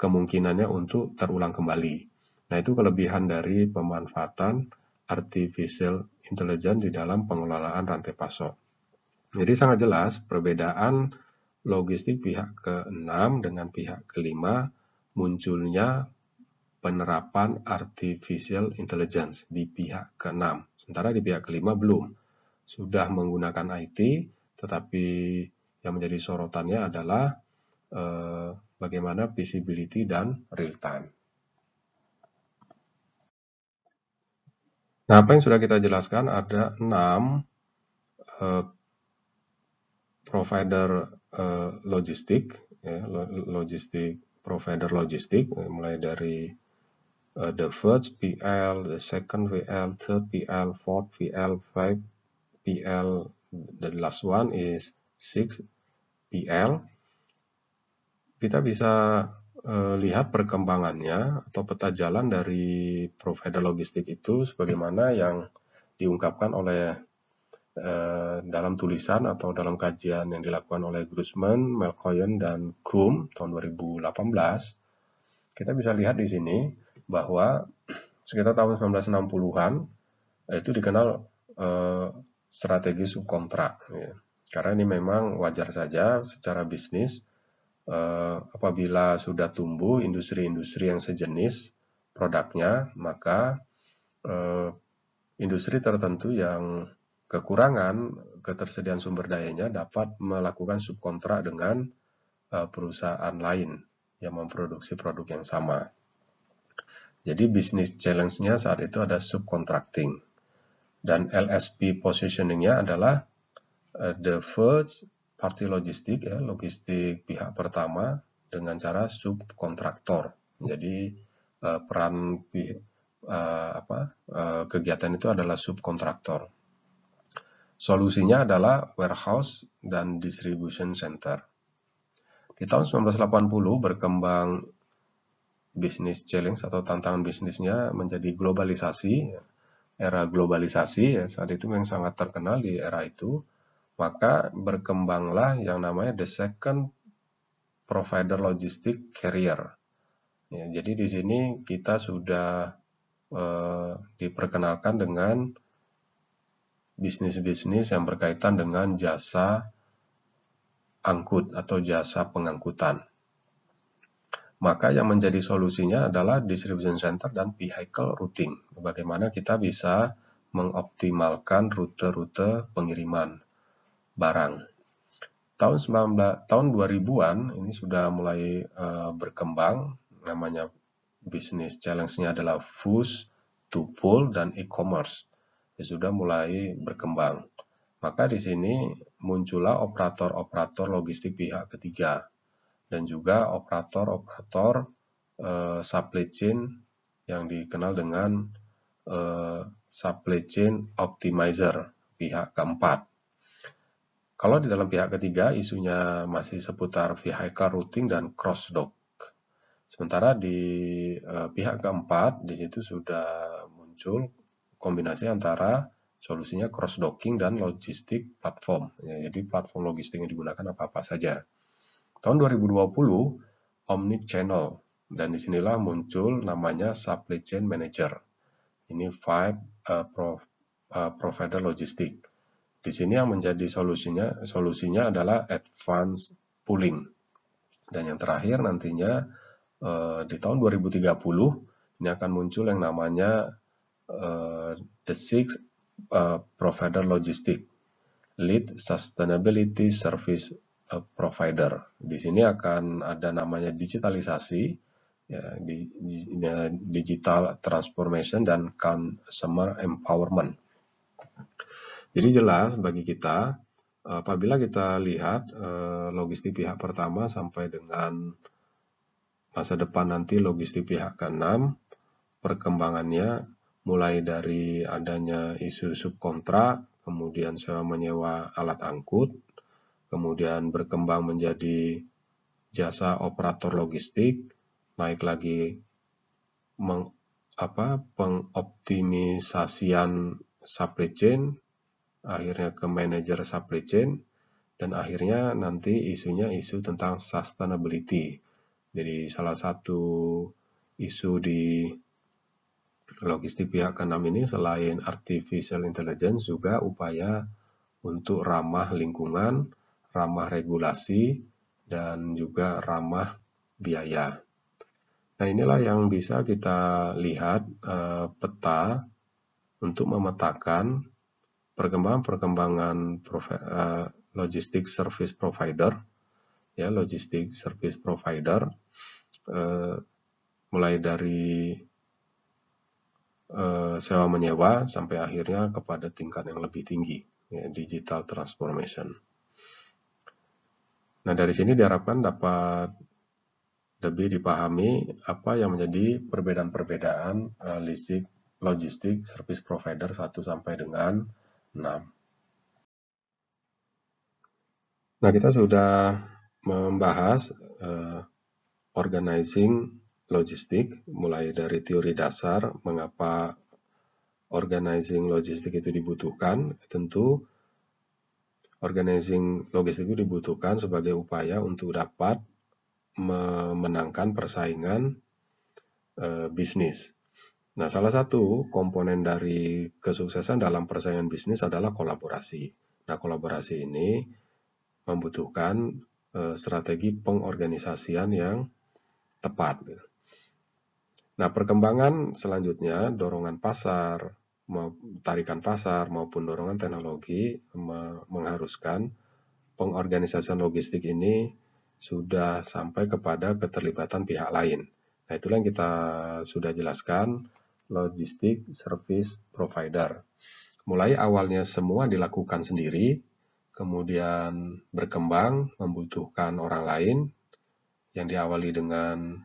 kemungkinannya untuk terulang kembali. Nah, itu kelebihan dari pemanfaatan artificial intelligence di dalam pengelolaan rantai pasok. Jadi sangat jelas perbedaan logistik pihak ke-6 dengan pihak ke-5 munculnya penerapan artificial intelligence di pihak ke-6. Sementara di pihak ke-5 belum. Sudah menggunakan IT, tetapi yang menjadi sorotannya adalah eh, bagaimana visibility dan real time. Nah, apa yang sudah kita jelaskan ada 6 uh, eh, provider uh, logistik, ya, logistik provider logistik, eh, mulai dari uh, the first PL, the second VL, third PL, fourth VL, five PL, the last one is six PL. Kita bisa Eh, lihat perkembangannya atau peta jalan dari provider logistik itu sebagaimana yang diungkapkan oleh eh, dalam tulisan atau dalam kajian yang dilakukan oleh Grusman, Melkoyen, dan Krum tahun 2018. Kita bisa lihat di sini bahwa sekitar tahun 1960-an itu dikenal eh, strategi subkontrak. Ya. Karena ini memang wajar saja secara bisnis eh, apabila sudah tumbuh industri-industri yang sejenis produknya, maka eh, industri tertentu yang kekurangan ketersediaan sumber dayanya dapat melakukan subkontrak dengan eh, perusahaan lain yang memproduksi produk yang sama. Jadi bisnis challenge-nya saat itu ada subcontracting. Dan LSP positioning-nya adalah uh, the first parti logistik ya logistik pihak pertama dengan cara subkontraktor jadi uh, peran uh, apa uh, kegiatan itu adalah subkontraktor solusinya adalah warehouse dan distribution center di tahun 1980 berkembang bisnis challenge atau tantangan bisnisnya menjadi globalisasi ya, era globalisasi ya saat itu yang sangat terkenal di era itu maka berkembanglah yang namanya the second provider logistic carrier. Ya, jadi di sini kita sudah eh, diperkenalkan dengan bisnis-bisnis yang berkaitan dengan jasa angkut atau jasa pengangkutan. Maka yang menjadi solusinya adalah distribution center dan vehicle routing. Bagaimana kita bisa mengoptimalkan rute-rute pengiriman barang. Tahun 19 tahun 2000-an ini sudah mulai uh, berkembang namanya bisnis challenge-nya adalah food to pull dan e-commerce. Ya, sudah mulai berkembang. Maka di sini muncullah operator-operator logistik pihak ketiga dan juga operator-operator uh, supply chain yang dikenal dengan uh, supply chain optimizer pihak keempat. Kalau di dalam pihak ketiga, isunya masih seputar vehicle routing dan cross dock. Sementara di uh, pihak keempat, di situ sudah muncul kombinasi antara solusinya cross docking dan logistik platform. Ya, jadi platform logistik yang digunakan apa-apa saja. Tahun 2020 Omni Channel dan disinilah muncul namanya supply chain manager. Ini five uh, eh, pro, uh, eh, provider logistik. Di sini yang menjadi solusinya solusinya adalah advance pooling. Dan yang terakhir nantinya eh, di tahun 2030 ini akan muncul yang namanya eh, the six eh, provider logistik lead sustainability service provider. Di sini akan ada namanya digitalisasi ya, ya digital transformation dan consumer empowerment. Jadi jelas bagi kita eh, apabila kita lihat eh, logistik pihak pertama sampai dengan masa depan nanti logistik pihak keenam perkembangannya mulai dari adanya isu subkontrak, kemudian sewa menyewa alat angkut, kemudian berkembang menjadi jasa operator logistik, naik lagi meng, apa pengoptimisasian supply chain akhirnya ke manajer supply chain, dan akhirnya nanti isunya isu tentang sustainability. Jadi salah satu isu di logistik pihak keenam ini selain artificial intelligence juga upaya untuk ramah lingkungan, ramah regulasi, dan juga ramah biaya. Nah inilah yang bisa kita lihat e, peta untuk memetakan perkembangan-perkembangan uh, eh, logistik service provider ya logistik service provider uh, mulai dari uh, sewa menyewa sampai akhirnya kepada tingkat yang lebih tinggi ya, digital transformation. Nah dari sini diharapkan dapat lebih dipahami apa yang menjadi perbedaan-perbedaan uh, logistik service provider satu sampai dengan Nah, kita sudah membahas uh, organizing logistik, mulai dari teori dasar, mengapa organizing logistik itu dibutuhkan. Tentu, organizing logistik itu dibutuhkan sebagai upaya untuk dapat memenangkan persaingan uh, bisnis. Nah, salah satu komponen dari kesuksesan dalam persaingan bisnis adalah kolaborasi. Nah, kolaborasi ini membutuhkan uh, strategi pengorganisasian yang tepat. Gitu. Nah, perkembangan selanjutnya, dorongan pasar, tarikan pasar maupun dorongan teknologi mengharuskan pengorganisasian logistik ini sudah sampai kepada keterlibatan pihak lain. Nah, itulah yang kita sudah jelaskan Logistik Service Provider. Mulai awalnya semua dilakukan sendiri, kemudian berkembang membutuhkan orang lain yang diawali dengan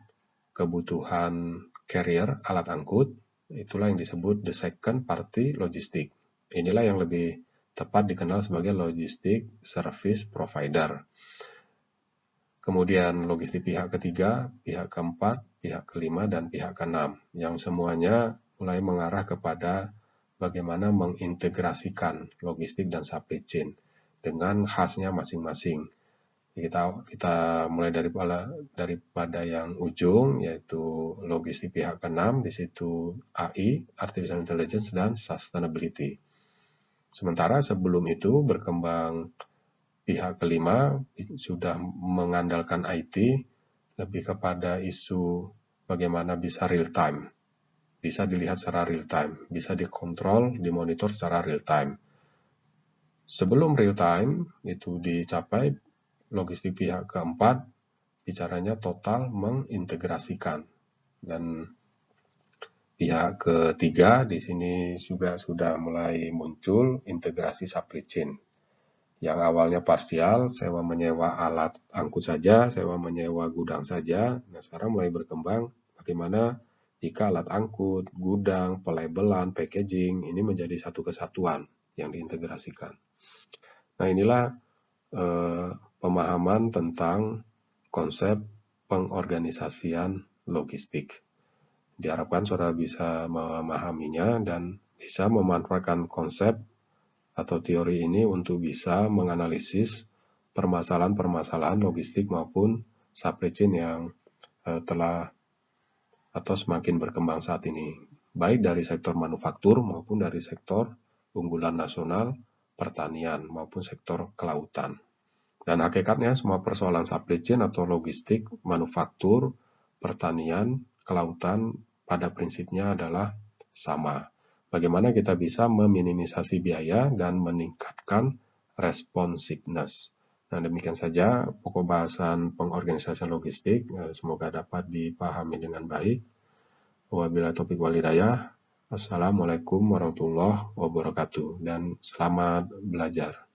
kebutuhan carrier alat angkut, itulah yang disebut the second party logistik. Inilah yang lebih tepat dikenal sebagai Logistik service provider kemudian logistik pihak ketiga, pihak keempat, pihak kelima, dan pihak keenam, yang semuanya mulai mengarah kepada bagaimana mengintegrasikan logistik dan supply chain dengan khasnya masing-masing. Kita kita mulai dari dari pada yang ujung yaitu logistik pihak keenam di situ AI, artificial intelligence dan sustainability. Sementara sebelum itu berkembang pihak kelima sudah mengandalkan IT lebih kepada isu bagaimana bisa real time. Bisa dilihat secara real time, bisa dikontrol, dimonitor secara real time. Sebelum real time itu dicapai, logistik pihak keempat bicaranya total mengintegrasikan. Dan pihak ketiga di sini juga sudah mulai muncul integrasi supply chain yang awalnya parsial, sewa menyewa alat angkut saja, sewa menyewa gudang saja. Nah, sekarang mulai berkembang bagaimana jika alat angkut, gudang, pelabelan, packaging ini menjadi satu kesatuan yang diintegrasikan. Nah, inilah eh, pemahaman tentang konsep pengorganisasian logistik. Diharapkan saudara bisa memahaminya dan bisa memanfaatkan konsep atau teori ini untuk bisa menganalisis permasalahan-permasalahan logistik maupun supply chain yang eh, telah atau semakin berkembang saat ini, baik dari sektor manufaktur maupun dari sektor unggulan nasional, pertanian maupun sektor kelautan. Dan hakikatnya semua persoalan supply chain atau logistik, manufaktur, pertanian, kelautan pada prinsipnya adalah sama, bagaimana kita bisa meminimisasi biaya dan meningkatkan responsiveness. Nah, demikian saja pokok bahasan pengorganisasian logistik. Eh, semoga dapat dipahami dengan baik. Wabila topik walidaya. Assalamualaikum warahmatullahi wabarakatuh. Dan selamat belajar.